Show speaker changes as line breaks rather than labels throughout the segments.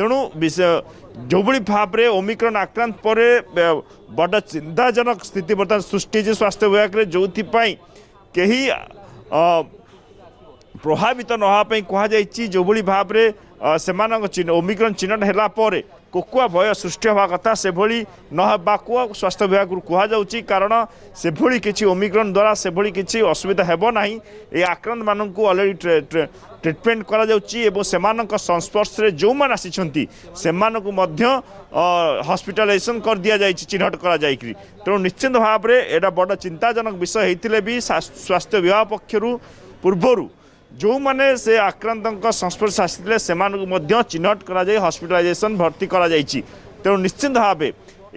ତେଣୁ ଯେଉଁଭଳି ଭାବରେ ଓମିକ୍ରନ୍ ଆକ୍ରାନ୍ତ ପରେ ବଡ଼ ଚିନ୍ତାଜନକ ସ୍ଥିତି ବର୍ତ୍ତମାନ ସୃଷ୍ଟି ହେଇଛି ସ୍ୱାସ୍ଥ୍ୟ ବିଭାଗରେ ଯେଉଁଥିପାଇଁ କେହି ପ୍ରଭାବିତ ନ ହେବା ପାଇଁ କୁହାଯାଇଛି ଯେଉଁଭଳି ଭାବରେ ସେମାନଙ୍କ ଚିହ୍ନ ଓମିକ୍ରନ୍ ଚିହ୍ନଟ ହେଲା ପରେ କୋକୁଆ ଭୟ ସୃଷ୍ଟି ହେବା କଥା ସେଭଳି ନ ହେବାକୁ ସ୍ୱାସ୍ଥ୍ୟ ବିଭାଗରୁ କୁହାଯାଉଛି କାରଣ ସେଭଳି କିଛି ଓମିକ୍ରନ୍ ଦ୍ୱାରା ସେଭଳି କିଛି ଅସୁବିଧା ହେବ ନାହିଁ ଏହି ଆକ୍ରାନ୍ତମାନଙ୍କୁ ଅଲରେଡ଼ି ଟ୍ରିଟମେଣ୍ଟ କରାଯାଉଛି ଏବଂ ସେମାନଙ୍କ ସଂସ୍ପର୍ଶରେ ଯେଉଁମାନେ ଆସିଛନ୍ତି ସେମାନଙ୍କୁ ମଧ୍ୟ ହସ୍ପିଟାଲାଇଜେସନ୍ କରିଦିଆଯାଇଛି ଚିହ୍ନଟ କରାଯାଇକରି ତେଣୁ ନିଶ୍ଚିନ୍ତ ଭାବରେ ଏଇଟା ବଡ଼ ଚିନ୍ତାଜନକ ବିଷୟ ହେଇଥିଲେ ବି ସ୍ୱାସ୍ଥ୍ୟ ବିଭାଗ ପକ୍ଷରୁ ପୂର୍ବରୁ जो मैंने से आक्रांत संस्पर्श आसते से चिन्हट कर हस्पिटालाइजेसन भर्ती करेणु निश्चिंत भाव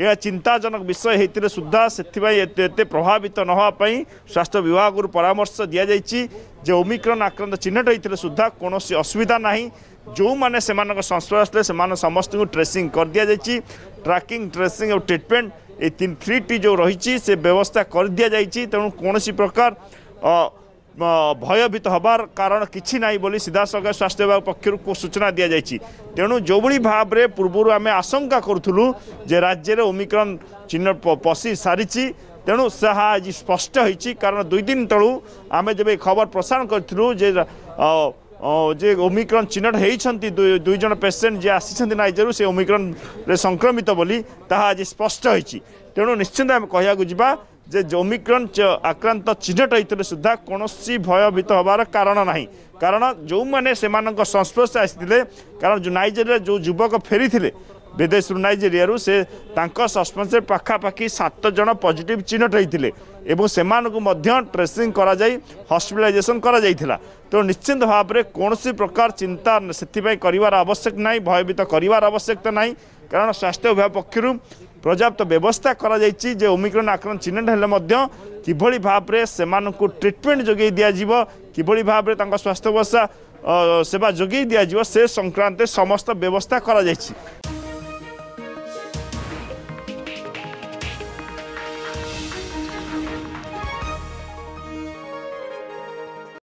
यह चिंताजनक विषय होते सुधा से प्रभावित नापी स्वास्थ्य विभाग परामर्श दि जाइए ओमिक्रन आक्रांत चिन्हट होते सुधा कौन असुविधा ना जो मैंने से संस्पर्श आसते ट्रेसींग कर दि जाइए ट्राकिंग ट्रेसींग ट्रिटमेंट ये थ्री टी जो रही से व्यवस्था कर दि जाइए तेणु कौन सी प्रकार ଭୟଭୀତ ହେବାର କାରଣ କିଛି ନାହିଁ ବୋଲି ସିଧାସଳଖ ସ୍ୱାସ୍ଥ୍ୟ ବିଭାଗ ପକ୍ଷରୁ ସୂଚନା ଦିଆଯାଇଛି ତେଣୁ ଯେଉଁଭଳି ଭାବରେ ପୂର୍ବରୁ ଆମେ ଆଶଙ୍କା କରୁଥିଲୁ ଯେ ରାଜ୍ୟରେ ଓମିକ୍ରନ୍ ଚିହ୍ନ ପଶି ସାରିଛି ତେଣୁ ତାହା ଆଜି ସ୍ପଷ୍ଟ ହୋଇଛି କାରଣ ଦୁଇ ଦିନ ତଳୁ ଆମେ ଯେବେ ଖବର ପ୍ରସାରଣ କରିଥିଲୁ ଯେ ଯେ ଓମିକ୍ରନ୍ ଚିହ୍ନଟ ହୋଇଛନ୍ତି ଦୁଇ ଜଣ ପେସେଣ୍ଟ ଯିଏ ଆସିଛନ୍ତି ନାଇଜେରୁ ସେ ଓମିକ୍ରନ୍ରେ ସଂକ୍ରମିତ ବୋଲି ତାହା ଆଜି ସ୍ପଷ୍ଟ ହୋଇଛି ତେଣୁ ନିଶ୍ଚିନ୍ତ ଆମେ କହିବାକୁ ଯିବା যে ওমিক্রন আক্রান্ত চিহ্নট হয়েছিল সুদ্ধা কৌশি ভয়ভীত হবার কারণ না কারণ যে সে সংস্পর্শে আসলে কারণ নাইজেরিয়া যে যুবক ফেরি বিদেশରୁ ନାଇଜେରିଆରୁ ସେ ତାଙ୍କ ସସ୍ପେନ୍ସରେ ପାଖାପାଖି ସାତ ଜଣ ପଜିଟିଭ୍ ଚିହ୍ନଟ ହୋଇଥିଲେ ଏବଂ ସେମାନଙ୍କୁ ମଧ୍ୟ ଟ୍ରେସିଂ କରାଯାଇ ହସ୍ପିଟାଲାଇଜେସନ୍ କରାଯାଇଥିଲା ତେଣୁ ନିଶ୍ଚିନ୍ତ ଭାବରେ କୌଣସି ପ୍ରକାର ଚିନ୍ତା ସେଥିପାଇଁ କରିବାର ଆବଶ୍ୟକ ନାହିଁ ଭୟଭୀତ କରିବାର ଆବଶ୍ୟକତା ନାହିଁ କାରଣ ସ୍ୱାସ୍ଥ୍ୟ ବିଭାଗ ପକ୍ଷରୁ ପ୍ରଯାପ୍ତ ବ୍ୟବସ୍ଥା କରାଯାଇଛି ଯେ ଓମିକ୍ରନ୍ ଆକ୍ରମଣ ଚିହ୍ନଟ ହେଲେ ମଧ୍ୟ କିଭଳି ଭାବରେ ସେମାନଙ୍କୁ ଟ୍ରିଟମେଣ୍ଟ ଯୋଗାଇ ଦିଆଯିବ କିଭଳି ଭାବରେ ତାଙ୍କ ସ୍ୱାସ୍ଥ୍ୟବସ୍ଥା ସେବା ଯୋଗାଇ ଦିଆଯିବ ସେ ସଂକ୍ରାନ୍ତରେ ସମସ୍ତ ବ୍ୟବସ୍ଥା କରାଯାଇଛି